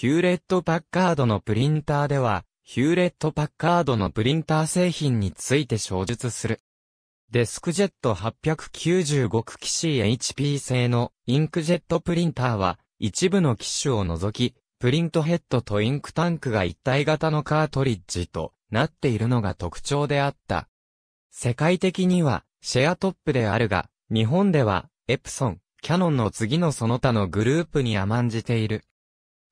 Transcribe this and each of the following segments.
ヒューレット・パッカードのプリンターでは、ヒューレット・パッカードのプリンター製品について詳述する。デスクジェット895区機 CHP 製のインクジェットプリンターは、一部の機種を除き、プリントヘッドとインクタンクが一体型のカートリッジとなっているのが特徴であった。世界的にはシェアトップであるが、日本ではエプソン、キャノンの次のその他のグループに甘んじている。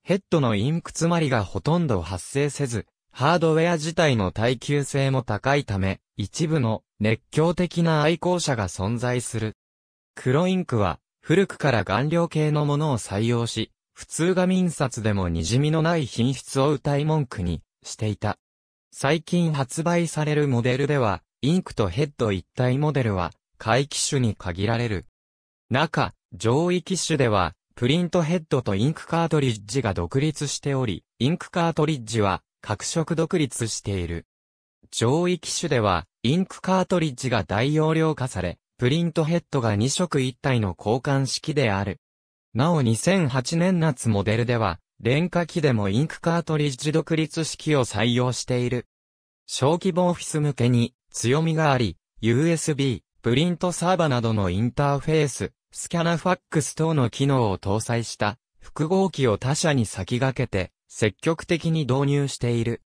ヘッドのインク詰まりがほとんど発生せず、ハードウェア自体の耐久性も高いため、一部の熱狂的な愛好者が存在する。黒インクは、古くから顔料系のものを採用し、普通画民札でも滲みのない品質を謳い文句にしていた。最近発売されるモデルでは、インクとヘッド一体モデルは、回機種に限られる。中、上位機種では、プリントヘッドとインクカートリッジが独立しており、インクカートリッジは各色独立している。上位機種では、インクカートリッジが大容量化され、プリントヘッドが2色一体の交換式である。なお2008年夏モデルでは、電化機でもインクカートリッジ独立式を採用している。小規模オフィス向けに強みがあり、USB、プリントサーバなどのインターフェース、スキャナファックス等の機能を搭載した複合機を他社に先駆けて積極的に導入している。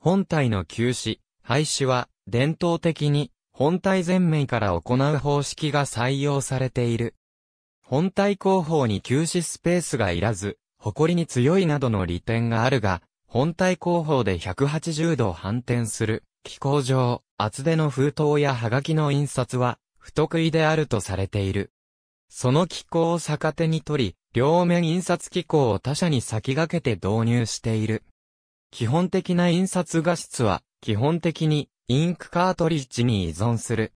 本体の休止、廃止は伝統的に本体前面から行う方式が採用されている。本体後方に休止スペースがいらず、埃に強いなどの利点があるが、本体後方で180度反転する、機構上、厚手の封筒やハガキの印刷は、不得意であるとされている。その機構を逆手に取り、両面印刷機構を他社に先駆けて導入している。基本的な印刷画質は、基本的にインクカートリッジに依存する。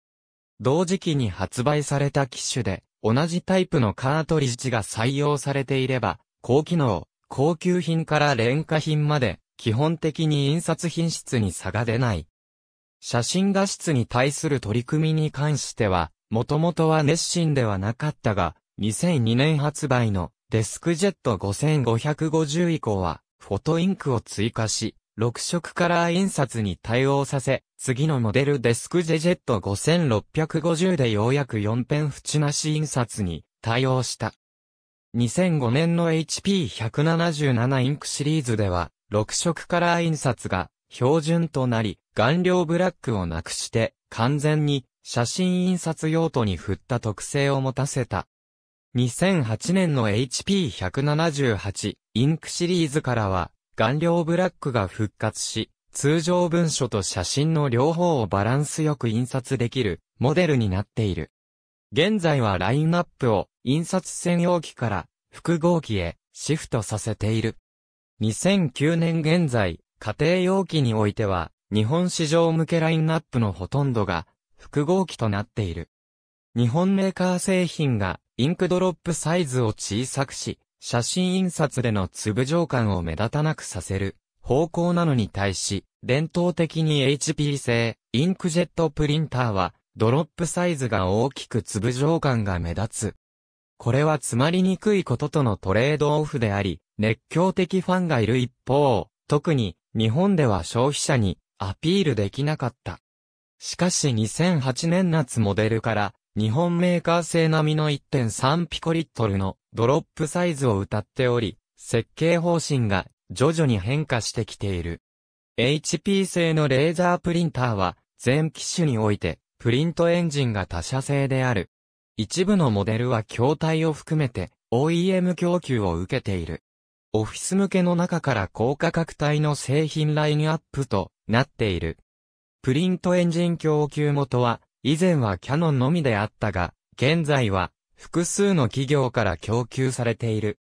同時期に発売された機種で、同じタイプのカートリッジが採用されていれば、高機能、高級品から廉価品まで、基本的に印刷品質に差が出ない。写真画質に対する取り組みに関しては、もともとは熱心ではなかったが、2002年発売のデスクジェット5550以降は、フォトインクを追加し、6色カラー印刷に対応させ、次のモデルデスクジェジェット5650でようやく4ペン縁なし印刷に対応した。2005年の HP177 インクシリーズでは、6色カラー印刷が標準となり、顔料ブラックをなくして完全に写真印刷用途に振った特性を持たせた。2008年の HP178 インクシリーズからは、顔料ブラックが復活し、通常文書と写真の両方をバランスよく印刷できるモデルになっている。現在はラインナップを印刷専用機から複合機へシフトさせている。2009年現在、家庭用機においては、日本市場向けラインナップのほとんどが複合機となっている。日本メーカー製品がインクドロップサイズを小さくし、写真印刷での粒状感を目立たなくさせる方向なのに対し、伝統的に HP 製インクジェットプリンターはドロップサイズが大きく粒状感が目立つ。これは詰まりにくいこととのトレードオフであり、熱狂的ファンがいる一方、特に日本では消費者にアピールできなかった。しかし2008年夏モデルから、日本メーカー製並みの1.3ピコリットルのドロップサイズを謳っており、設計方針が徐々に変化してきている。HP 製のレーザープリンターは、全機種において、プリントエンジンが他社製である。一部のモデルは筐体を含めて、OEM 供給を受けている。オフィス向けの中から高価格帯の製品ラインアップとなっている。プリントエンジン供給元は、以前はキャノンのみであったが、現在は、複数の企業から供給されている。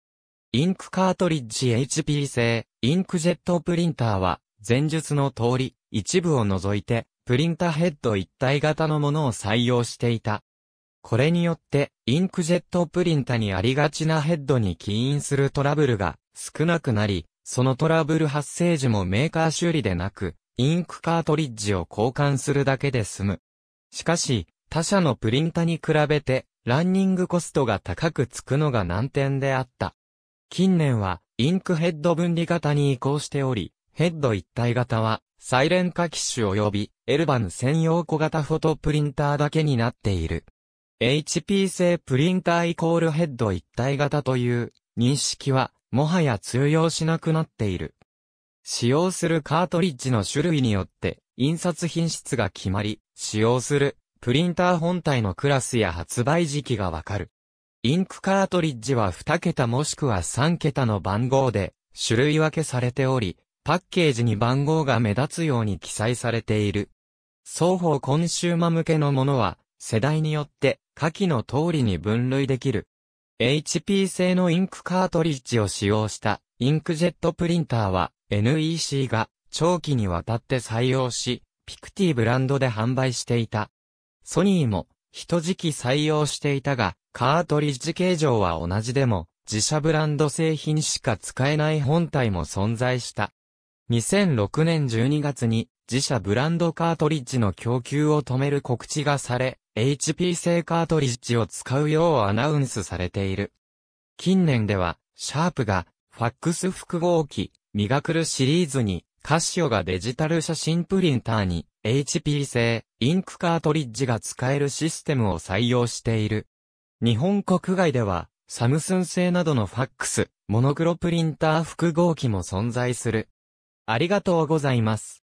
インクカートリッジ HP 製、インクジェットプリンターは、前述の通り、一部を除いて、プリンタヘッド一体型のものを採用していた。これによって、インクジェットプリンタにありがちなヘッドに起因するトラブルが少なくなり、そのトラブル発生時もメーカー修理でなく、インクカートリッジを交換するだけで済む。しかし、他社のプリンタに比べて、ランニングコストが高くつくのが難点であった。近年は、インクヘッド分離型に移行しており、ヘッド一体型は、サイレン化機種及び、エルバン専用小型フォトプリンターだけになっている。HP 製プリンターイコールヘッド一体型という認識はもはや通用しなくなっている。使用するカートリッジの種類によって、印刷品質が決まり、使用するプリンター本体のクラスや発売時期がわかる。インクカートリッジは2桁もしくは3桁の番号で種類分けされており、パッケージに番号が目立つように記載されている。双方コンシューマ向けのものは、世代によって下記の通りに分類できる。HP 製のインクカートリッジを使用したインクジェットプリンターは NEC が長期にわたって採用し、ピクティブランドで販売していた。ソニーも、一時期採用していたが、カートリッジ形状は同じでも、自社ブランド製品しか使えない本体も存在した。2006年12月に自社ブランドカートリッジの供給を止める告知がされ、HP 製カートリッジを使うようアナウンスされている。近年では、シャープが、ファックス複合機、ミガクルシリーズに、カシオがデジタル写真プリンターに、HP 製、インクカートリッジが使えるシステムを採用している。日本国外では、サムスン製などのファックス、モノクロプリンター複合機も存在する。ありがとうございます。